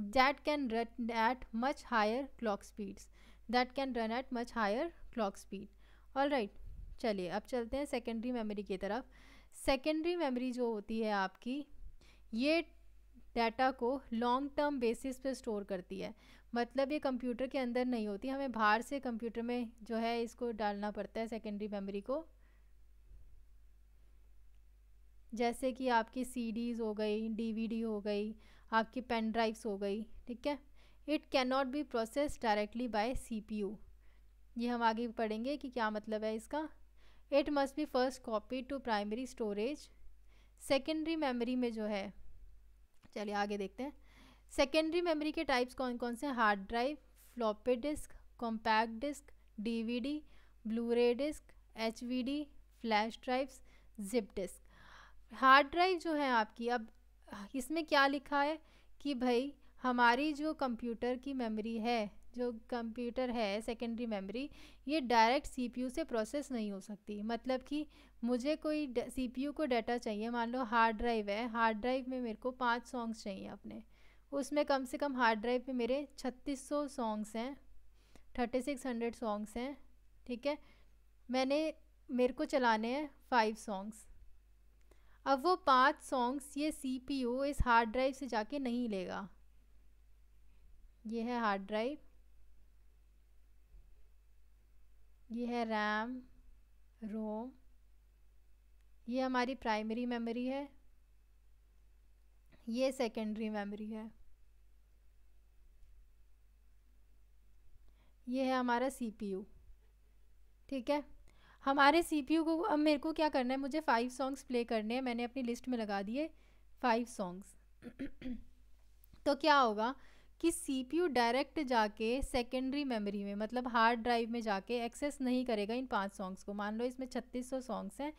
Speaker 1: that can run at much higher clock speeds that can run at much higher clock speed all right चलिए अब चलते हैं सेकेंडरी मेमोरी की तरफ सेकेंडरी मेमोरी जो होती है आपकी ये डाटा को लॉन्ग टर्म बेसिस पे स्टोर करती है मतलब ये कंप्यूटर के अंदर नहीं होती हमें बाहर से कंप्यूटर में जो है इसको डालना पड़ता है सेकेंडरी मेमोरी को जैसे कि आपकी सीडीज़ हो गई डीवीडी हो गई आपकी पेन ड्राइव्स हो गई ठीक है it can not be process directly by CPU ये हम आगे पढ़ेंगे कि क्या मतलब है इसका it must be first copy to primary storage secondary memory में जो है चलिए आगे देखते हैं सेकेंडरी मेमोरी के टाइप्स कौन कौन से hard drive floppy disk compact disk DVD Blu-ray disk HVD flash drives zip disk hard drive जो है आपकी अब इसमें क्या लिखा है कि भाई हमारी जो कंप्यूटर की मेमोरी है जो कंप्यूटर है सेकेंडरी मेमोरी ये डायरेक्ट सीपीयू से प्रोसेस नहीं हो सकती मतलब कि मुझे कोई सीपीयू को डाटा चाहिए मान लो हार्ड ड्राइव है हार्ड ड्राइव में मेरे को पाँच सॉन्ग्स चाहिए अपने उसमें कम से कम हार्ड ड्राइव में मेरे छत्तीस सौ सॉन्ग्स हैं थर्टी सिक्स हंड्रेड सॉन्ग्स हैं ठीक है मैंने मेरे को चलाने हैं फाइव सॉन्ग्स अब वो पांच सॉन्ग्स ये सी पी यू इस हार्ड ड्राइव से जाके नहीं लेगा ये है हार्ड ड्राइव ये है रैम रोम ये हमारी प्राइमरी मेमोरी है ये सेकेंडरी मेमोरी है ये है हमारा सीपीयू ठीक है हमारे सीपीयू को अब मेरे को क्या करना है मुझे फ़ाइव सॉन्ग्स प्ले करने हैं मैंने अपनी लिस्ट में लगा दिए फाइव सॉन्ग्स तो क्या होगा कि सीपीयू डायरेक्ट जाके सेकेंडरी मेमोरी में मतलब हार्ड ड्राइव में जाके एक्सेस नहीं करेगा इन पांच सॉन्ग्स को मान लो इसमें छत्तीस सौ सॉन्ग्स हैं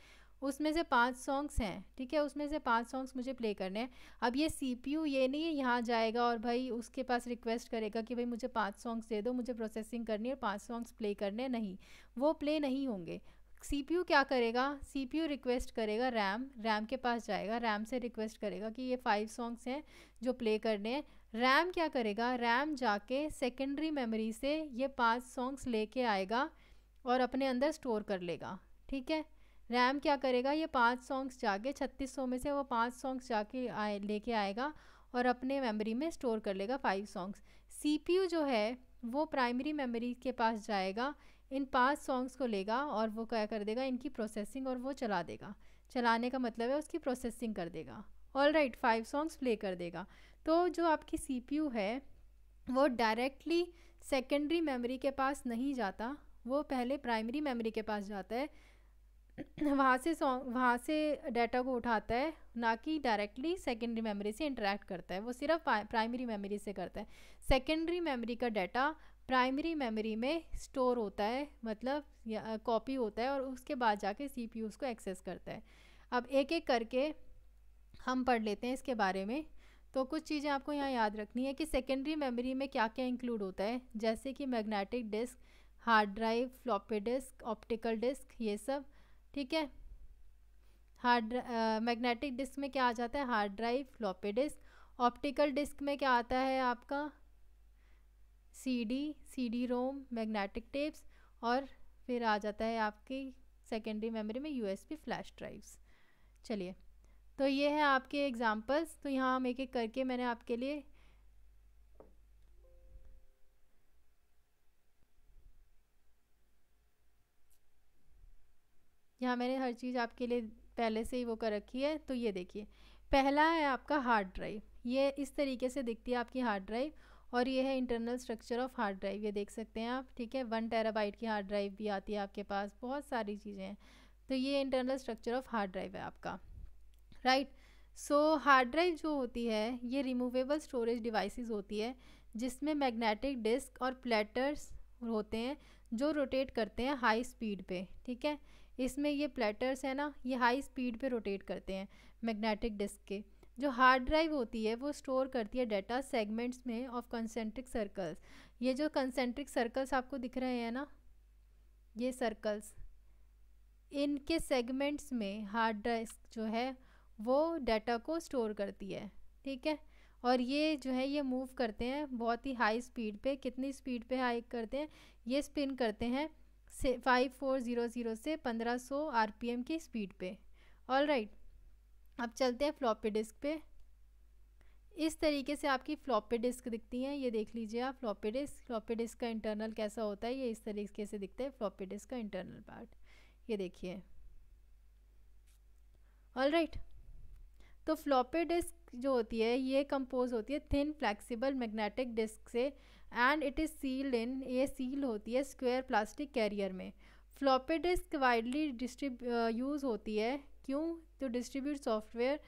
Speaker 1: उसमें से पांच सॉन्ग्स हैं ठीक है उसमें से पांच सॉन्ग्स मुझे प्ले करने हैं अब ये सीपीयू ये नहीं है यहाँ जाएगा और भाई उसके पास रिक्वेस्ट करेगा कि भाई मुझे पांच सॉन्ग्स दे दो मुझे प्रोसेसिंग करनी है पांच सॉन्ग्स प्ले करने नहीं वो प्ले नहीं होंगे सीपीयू क्या करेगा सीपीयू रिक्वेस्ट करेगा रैम रैम के पास जाएगा रैम से रिक्वेस्ट करेगा कि ये फाइव सॉन्ग्स हैं जो प्ले करने हैं रैम क्या करेगा रैम जाके सेकेंडरी मेमोरी से ये पांच सॉन्ग्स लेके आएगा और अपने अंदर स्टोर कर लेगा ठीक है रैम क्या करेगा ये पांच सॉन्ग्स जाके छत्तीस सौ में से वो पांच सॉन्ग्स जाके आए लेके आएगा और अपने मेमोरी में स्टोर कर लेगा फाइव सॉन्ग्स सीपीयू जो है वो प्राइमरी मेमोरी के पास जाएगा इन पांच सॉन्ग्स को लेगा और वो क्या कर देगा इनकी प्रोसेसिंग और वो चला देगा चलाने का मतलब है उसकी प्रोसेसिंग कर देगा all right five songs play कर देगा तो जो आपकी सी है वो डायरेक्टली सेकेंडरी मेमोरी के पास नहीं जाता वो पहले प्राइमरी मेमोरी के पास जाता है वहाँ से सॉन्ग वहाँ से डाटा को उठाता है ना कि डायरेक्टली सेकेंडरी मेमोरी से इंटरेक्ट करता है वो सिर्फ प्राइमरी मेमोरी से करता है सेकेंडरी मेमोरी का डाटा प्राइमरी मेमोरी में स्टोर होता है मतलब कॉपी होता है और उसके बाद जाके सी पी उसको एक्सेस करता है अब एक एक करके हम पढ़ लेते हैं इसके बारे में तो कुछ चीज़ें आपको यहाँ याद रखनी है कि सेकेंडरी मेमोरी में क्या क्या इंक्लूड होता है जैसे कि magnetic disk hard drive floppy disk optical disk ये सब ठीक है हार्ड मैग्नेटिक डिस्क में क्या आ जाता है hard drive floppy disk optical disk में क्या आता है आपका CD CD ROM magnetic tapes और फिर आ जाता है आपकी सेकेंडरी मेमोरी में यूएसबी फ्लैश ड्राइव्स चलिए तो ये है आपके एग्ज़ाम्पल्स तो यहाँ हम एक एक करके मैंने आपके लिए यहाँ मैंने हर चीज़ आपके लिए पहले से ही वो कर रखी है तो ये देखिए पहला है आपका हार्ड ड्राइव ये इस तरीके से दिखती है आपकी हार्ड ड्राइव और ये है internal structure of hard drive ये देख सकते हैं आप ठीक है वन टेराबाइट की हार्ड ड्राइव भी आती है आपके पास बहुत सारी चीज़ें हैं तो ये internal structure of hard drive है आपका राइट सो हार्ड ड्राइव जो होती है ये रिमूवेबल स्टोरेज डिवाइसेस होती है जिसमें मैग्नेटिक डिस्क और प्लेटर्स होते हैं जो रोटेट करते हैं हाई स्पीड पे ठीक है इसमें ये प्लेटर्स है ना ये हाई स्पीड पे रोटेट करते हैं मैग्नेटिक डिस्क के जो हार्ड ड्राइव होती है वो स्टोर करती है डाटा सेगमेंट्स में ऑफ कंसेंट्रिक सर्कल्स ये जो कंसेंट्रिक सर्कल्स आपको दिख रहे हैं ना ये सर्कल्स इनके सेगमेंट्स में हार्ड ड्राइव जो है वो डाटा को स्टोर करती है ठीक है और ये जो है ये मूव करते हैं बहुत ही हाई स्पीड पे कितनी स्पीड पे हाई करते हैं ये स्पिन करते हैं से फाइव फोर ज़ीरो ज़ीरो से पंद्रह सौ आर पी एम की स्पीड पे ऑल राइट अब चलते हैं फ्लॉपी डिस्क पे इस तरीके से आपकी फ्लॉपी डिस्क दिखती हैं ये देख लीजिए आप फ्लॉपी डिस्क फ्लॉपी डिस्क का इंटरनल कैसा होता है ये इस तरीके से दिखता है फ्लॉपी डिस्क का इंटरनल पार्ट ये देखिए ऑल राइट तो फ्लॉपी डिस्क जो होती है ये कंपोज होती है थिन फ्लैक्सीबल मैग्नेटिक डिस्क से and it is sealed in ये सील होती है स्क्वायर प्लास्टिक कैरियर में floppy disk widely distrib use होती है क्यों तो डिस्ट्रीब्यूट सॉफ्टवेयर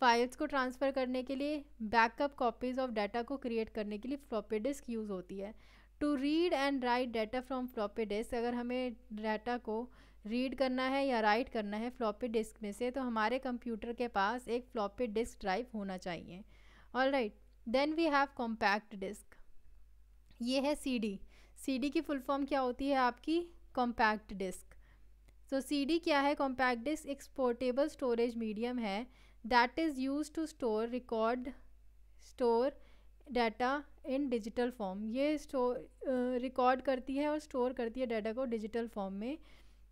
Speaker 1: फाइल्स को ट्रांसफ़र करने के लिए बैकअप कॉपीज़ ऑफ डाटा को क्रिएट करने के लिए फ्लॉपी डिस्क यूज़ होती है to read and write data from floppy disk अगर हमें डाटा को रीड करना है या राइट करना है फ्लॉपी डिस्क में से तो हमारे कंप्यूटर के पास एक फ्लॉपी डिस्क ड्राइव होना चाहिए all right then we have compact disk ये है सीडी सीडी की फुल फॉर्म क्या होती है आपकी कॉम्पैक्ट डिस्क सो सीडी क्या है कॉम्पैक्ट डिस्क एक पोर्टेबल स्टोरेज मीडियम है that is use to store record store data in digital form ये स्टोर रिकॉर्ड करती है और स्टोर करती है डाटा को डिजिटल फॉर्म में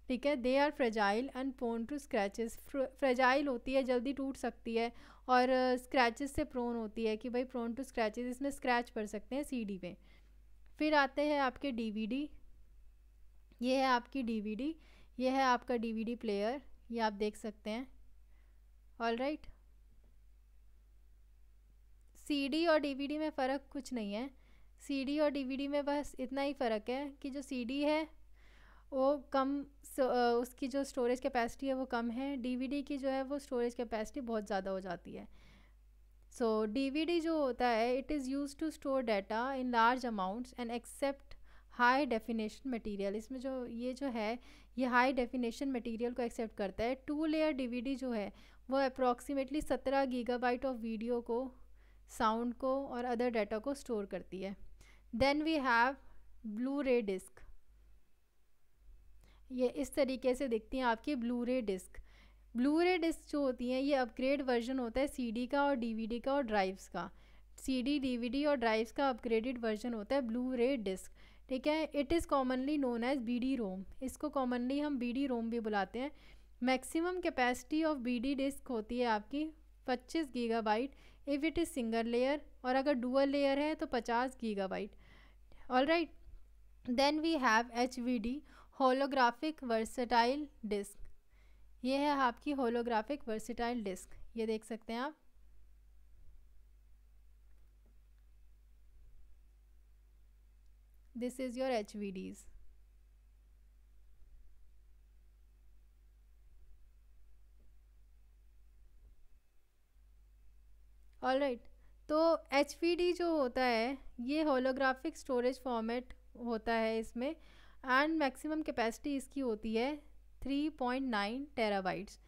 Speaker 1: ठीक है they are fragile and prone to scratches fragile होती है जल्दी टूट सकती है और स्क्रैचेस uh, से प्रोन होती है कि भाई प्रोन टू स्क्रैचेस इसमें स्क्रैच पड़ सकते हैं सीडी पे फिर आते हैं आपके डीवीडी ये है आपकी डीवीडी ये है आपका डीवीडी प्लेयर ये आप देख सकते हैं ऑल राइट सी और डीवीडी में फ़र्क कुछ नहीं है सीडी और डीवीडी में बस इतना ही फ़र्क है कि जो सीडी है वो कम उसकी जो स्टोरेज कैपेसिटी है वो कम है डीवीडी की जो है वो स्टोरेज कैपेसिटी बहुत ज़्यादा हो जाती है सो डी जो होता है it is use to store data in large amounts and accept high definition material इसमें जो ये जो है ये हाई डेफिनेशन मटेरियल को एक्सेप्ट करता है टू लेयर डीवीडी जो है वो अप्रॉक्सीमेटली सत्रह गीगाबाइट ऑफ वीडियो को साउंड को और अदर डाटा को स्टोर करती है देन वी हैव ब्लू रे डिस्क ये इस तरीके से दिखती हैं आपकी ब्लू रे डिस्क ब्लू रे डिस्क जो होती हैं ये अपग्रेड वर्जन होता है सीडी का और डीवीडी का और ड्राइव्स का सीडी डीवीडी और ड्राइव्स का अपग्रेडेड वर्जन होता है ब्लू रे डिस्क ठीक है it is commonly known as B D ROM इसको कॉमनली हम बी डी रोम भी बुलाते हैं maximum capacity of B D disk होती है आपकी 25 gigabyte if it is single layer और अगर डुअल लेयर है तो 50 gigabyte all right then we have H V D holographic versatile disc ये है आपकी होलोग्राफिक वर्सिटाइल डिस्क ये देख सकते हैं आप this is your H V Ds all right तो एच जो होता है ये होलोग्राफिक स्टोरेज फॉर्मेट होता है इसमें एंड मैक्सिमम कैपेसिटी इसकी होती है 3.9 terabytes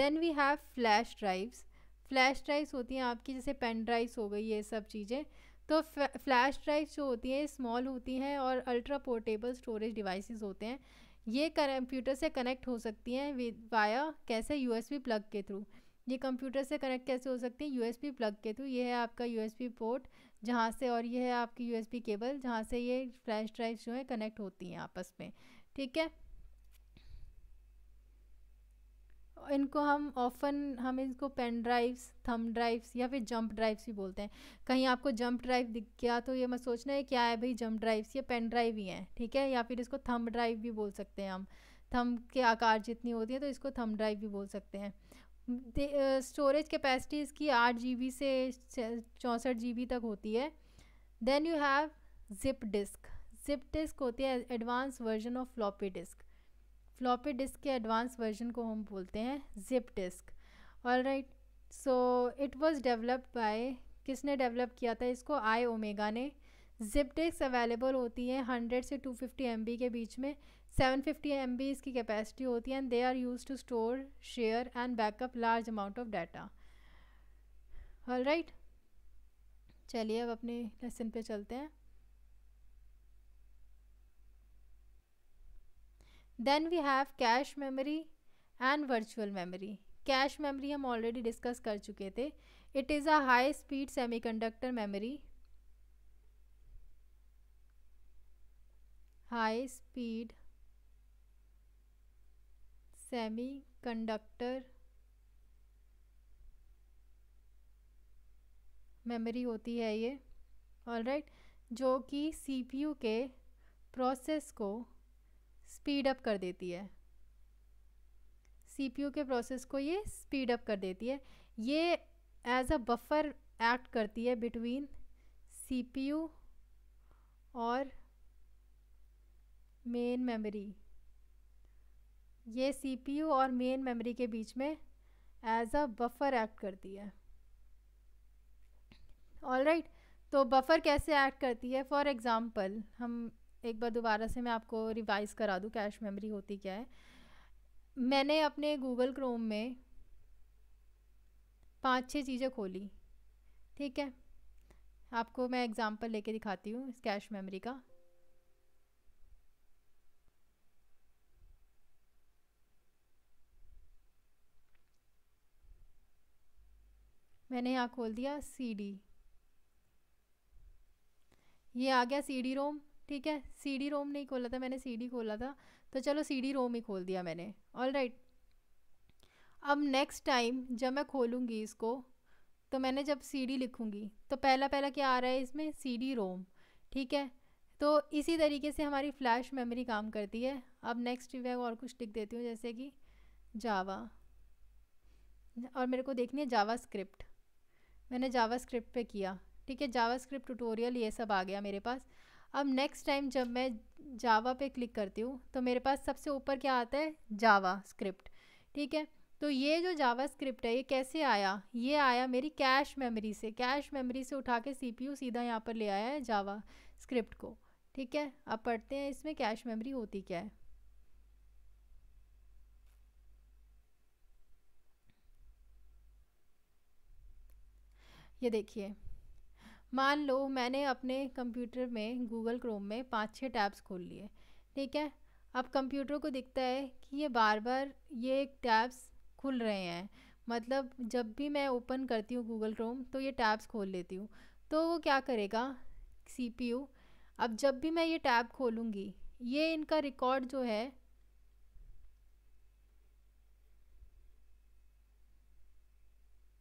Speaker 1: then we have flash drives flash drives होती हैं आपकी जैसे पेन ड्राइव्स हो गई ये सब चीज़ें तो फ्लैश ड्राइव्स जो होती हैं स्मॉल होती हैं और अल्ट्रा पोर्टेबल स्टोरेज डिवाइसेस होते हैं ये कंप्यूटर से कनेक्ट हो सकती हैं विद वाया कैसे यू प्लग के थ्रू ये कंप्यूटर से कनेक्ट कैसे हो सकती है यू प्लग के थ्रू ये है आपका यू पोर्ट जहाँ से और ये है आपकी यू केबल जहाँ से ये फ्लैश ड्राइव्स जो है कनेक्ट होती हैं आपस में ठीक है इनको हम ऑफन हम इनको पेन ड्राइव्स थम ड्राइव्स या फिर जंप ड्राइव्स भी बोलते हैं कहीं आपको जंप ड्राइव दिख गया तो ये मत सोचना है क्या है भाई जंप ड्राइव्स ये पेन ड्राइव ही हैं ठीक है या फिर इसको थम ड्राइव भी बोल सकते हैं हम थम के आकार जितनी होती है तो इसको थम ड्राइव भी बोल सकते हैं स्टोरेज कैपेसिटी इसकी आठ जी से चौंसठ जी तक होती है then you have zip disk zip disk होती है advance version of floppy disk floppy disk के एडवांस वर्जन को हम बोलते हैं zip disk all right so it was developed by किसने डेवलप किया था इसको आई ओमेगा ने जिप डिस्क अवेलेबल होती हैं हंड्रेड से टू फिफ्टी एम बी के बीच में सेवन फिफ्टी एम बी इसकी कैपेसिटी होती है and they are use to store share and backup large amount of data all right चलिए अब अपने लेसन पे चलते हैं then we have cache memory and virtual memory cache memory हम ऑलरेडी डिस्कस कर चुके थे it is a high speed semiconductor memory high speed semiconductor memory होती है ये ऑलराइट right, जो कि सीपीयू के प्रोसेस को स्पीड अप कर देती है सीपीयू के प्रोसेस को ये स्पीड अप कर देती है ये एज अ बफर एक्ट करती है बिटवीन सीपीयू और मेन मेमोरी ये सीपीयू और मेन मेमोरी के बीच में एज अ बफर एक्ट करती है ऑल राइट right, तो बफर कैसे एक्ट करती है फॉर एग्ज़ाम्पल हम एक बार दोबारा से मैं आपको रिवाइज करा दूँ कैश मेमोरी होती क्या है मैंने अपने गूगल क्रोम में पांच छह चीज़ें खोली ठीक है आपको मैं एग्ज़ाम्पल लेके दिखाती हूँ इस कैश मेमोरी का मैंने यहाँ खोल दिया सीडी ये आ गया सीडी रोम ठीक है सी डी रोम नहीं खोला था मैंने सी डी खोला था तो चलो सी डी रोम ही खोल दिया मैंने ऑल राइट अब नेक्स्ट टाइम जब मैं खोलूँगी इसको तो मैंने जब सी डी लिखूँगी तो पहला पहला क्या आ रहा है इसमें सी डी रोम ठीक है तो इसी तरीके से हमारी फ्लैश मेमोरी काम करती है अब नेक्स्ट मैं और कुछ लिख देती हूँ जैसे कि जावा और मेरे को देखनी है जावा स्क्रिप्ट मैंने जावा स्क्रिप्ट पर किया ठीक है जावा स्क्रिप्ट ट्यूटोरियल ये सब आ गया मेरे पास अब नेक्स्ट टाइम जब मैं जावा पे क्लिक करती हूँ तो मेरे पास सबसे ऊपर क्या आता है जावा स्क्रिप्ट ठीक है तो ये जो जावा स्क्रिप्ट है ये कैसे आया ये आया मेरी कैश मेमोरी से कैश मेमोरी से उठा के सीपीयू सीधा यहाँ पर ले आया है जावा स्क्रिप्ट को ठीक है अब पढ़ते हैं इसमें कैश मेमोरी होती क्या है ये देखिए मान लो मैंने अपने कंप्यूटर में गूगल क्रोम में पाँच छः टैब्स खोल लिए ठीक है अब कंप्यूटर को दिखता है कि ये बार बार ये टैब्स खुल रहे हैं मतलब जब भी मैं ओपन करती हूँ गूगल क्रोम तो ये टैब्स खोल लेती हूँ तो वो क्या करेगा सी अब जब भी मैं ये टैब खोलूँगी ये इनका रिकॉर्ड जो है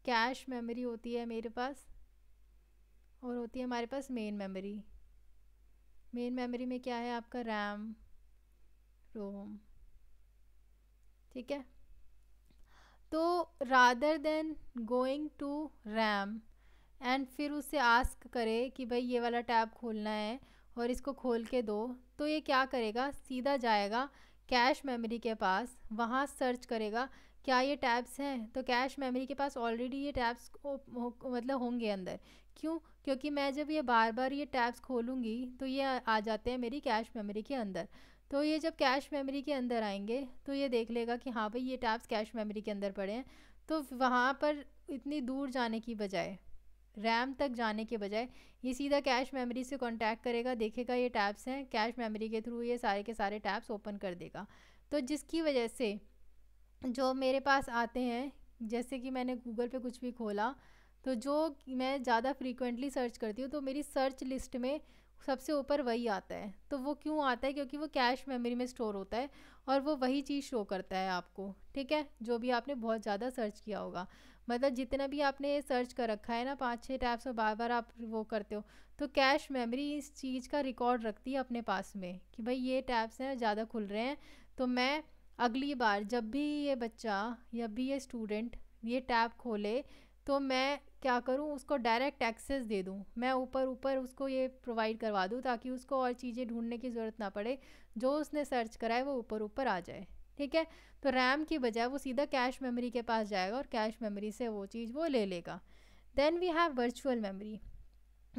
Speaker 1: कैश मेमोरी होती है मेरे पास और होती है हमारे पास मेन मेमोरी मेन मेमोरी में क्या है आपका रैम रोम ठीक है तो rather than going to RAM and फिर उससे आस्क करे कि भाई ये वाला टैब खोलना है और इसको खोल के दो तो ये क्या करेगा सीधा जाएगा कैश मेमोरी के पास वहाँ सर्च करेगा क्या ये टैब्स हैं तो कैश मेमोरी के पास ऑलरेडी ये टैब्स मतलब होंगे अंदर क्यों क्योंकि मैं जब ये बार बार ये टैब्स खोलूँगी तो ये आ जाते हैं मेरी कैश मेमोरी के अंदर तो ये जब कैश मेमोरी के अंदर आएंगे तो ये देख लेगा कि हाँ भाई ये टैब्स कैश मेमोरी के अंदर पड़े हैं तो वहाँ पर इतनी दूर जाने की बजाय रैम तक जाने के बजाय ये सीधा कैश मेमोरी से कॉन्टैक्ट करेगा देखेगा ये टैब्स हैं कैश मेमोरी के थ्रू ये सारे के सारे टैब्स ओपन कर देगा तो जिसकी वजह से जो मेरे पास आते हैं जैसे कि मैंने गूगल पे कुछ भी खोला तो जो मैं ज़्यादा फ्रीक्वेंटली सर्च करती हूँ तो मेरी सर्च लिस्ट में सबसे ऊपर वही आता है तो वो क्यों आता है क्योंकि वो कैश मेमोरी में स्टोर होता है और वो वही चीज़ शो करता है आपको ठीक है जो भी आपने बहुत ज़्यादा सर्च किया होगा मतलब जितना भी आपने सर्च कर रखा है ना पाँच छः टैब्स और बार बार आप वो करते हो तो कैश मेमोरी इस चीज़ का रिकॉर्ड रखती है अपने पास में कि भाई ये टैब्स हैं ज़्यादा खुल रहे हैं तो मैं अगली बार जब भी ये बच्चा जब भी ये स्टूडेंट ये टैब खोले तो मैं क्या करूँ उसको डायरेक्ट एक्सेस दे दूँ मैं ऊपर ऊपर उसको ये प्रोवाइड करवा दूँ ताकि उसको और चीज़ें ढूंढने की ज़रूरत ना पड़े जो उसने सर्च करा है वो ऊपर ऊपर आ जाए ठीक है तो रैम की बजाय वो सीधा कैश मेमोरी के पास जाएगा और कैश मेमोरी से वो चीज़ वो ले लेगा then we have virtual memory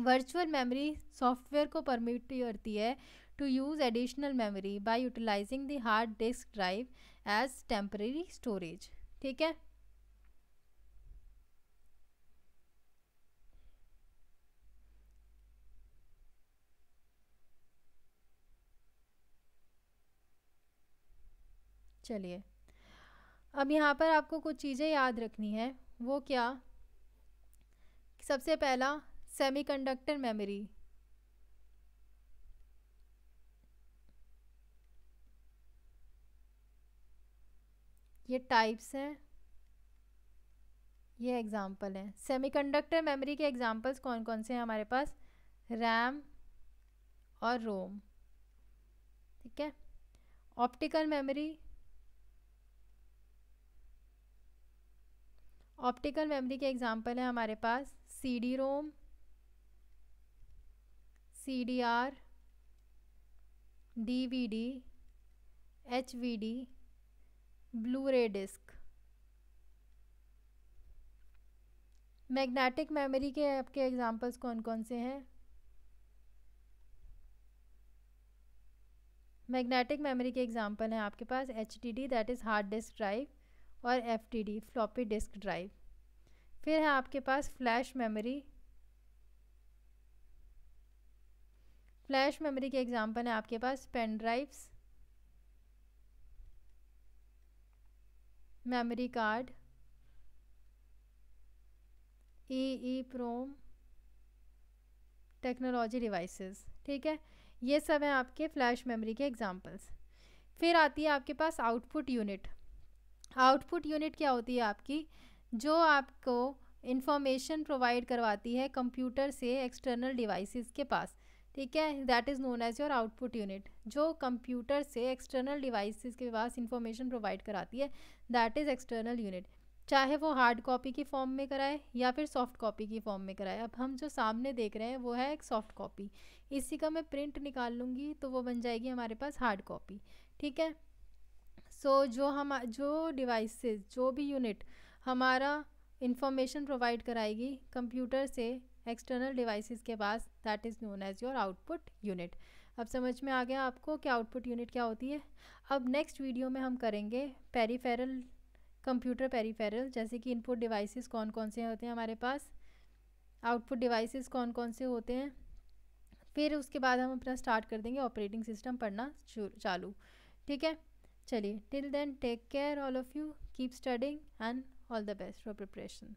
Speaker 1: virtual memory software को परमिट करती है to use additional memory by utilising the hard disk drive as temporary storage ठीक है चलिए अब यहाँ पर आपको कुछ चीज़ें याद रखनी है वो क्या सबसे पहला सेमीकंडक्टर मेमोरी ये टाइप्स हैं ये एग्ज़ाम्पल हैं सेमीकंडक्टर मेमोरी के एग्ज़ाम्पल्स कौन कौन से हैं हमारे पास रैम और रोम ठीक है ऑप्टिकल मेमोरी ऑप्टिकल मेमोरी के एग्जांपल है हमारे पास C D ROM C D R D V D H V D blu रे डिस्क मैग्नेटिक मेमोरी के आपके एग्जांपल्स कौन कौन से हैं मैग्नेटिक मेमोरी के एग्जांपल हैं आपके पास H D D that is hard disk drive और एफ फ्लॉपी डिस्क ड्राइव फिर है आपके पास फ्लैश मेमोरी फ्लैश मेमोरी के एग्जांपल हैं आपके पास pen drives memory card E E PROM technology devices ठीक है ये सब हैं आपके फ्लैश मेमोरी के एग्जांपल्स फिर आती है आपके पास आउटपुट यूनिट आउटपुट यूनिट क्या होती है आपकी जो आपको इंफॉर्मेशन प्रोवाइड करवाती है कंप्यूटर से एक्सटर्नल डिवाइसेस के पास ठीक है that is known as your output unit जो कंप्यूटर से एक्सटर्नल डिवाइसेस के पास इंफॉर्मेशन प्रोवाइड कराती है दैट इज़ एक्सटर्नल यूनिट चाहे वो हार्ड कॉपी की फॉर्म में कराए या फिर सॉफ्ट कॉपी की फॉर्म में कराए अब हम जो सामने देख रहे हैं वो है एक सॉफ्ट कॉपी इसी का मैं प्रिंट निकाल लूँगी तो वो बन जाएगी हमारे पास हार्ड कॉपी ठीक है सो so, जो हम जो डिवाइसेस जो भी यूनिट हमारा इंफॉर्मेशन प्रोवाइड कराएगी कंप्यूटर से एक्सटर्नल डिवाइसेस के पास that is known as your output unit अब समझ में आ गया आपको कि आउटपुट यूनिट क्या होती है अब नेक्स्ट वीडियो में हम करेंगे पेरीफेरल कंप्यूटर पेरीफेरल जैसे कि इनपुट डिवाइसेस कौन कौन से होते हैं हमारे पास आउटपुट डिवाइसेस कौन कौन से होते हैं फिर उसके बाद हम अपना स्टार्ट कर देंगे ऑपरेटिंग सिस्टम पढ़ना चालू ठीक है चलिए till then take care all of you keep studying and all the best for preparation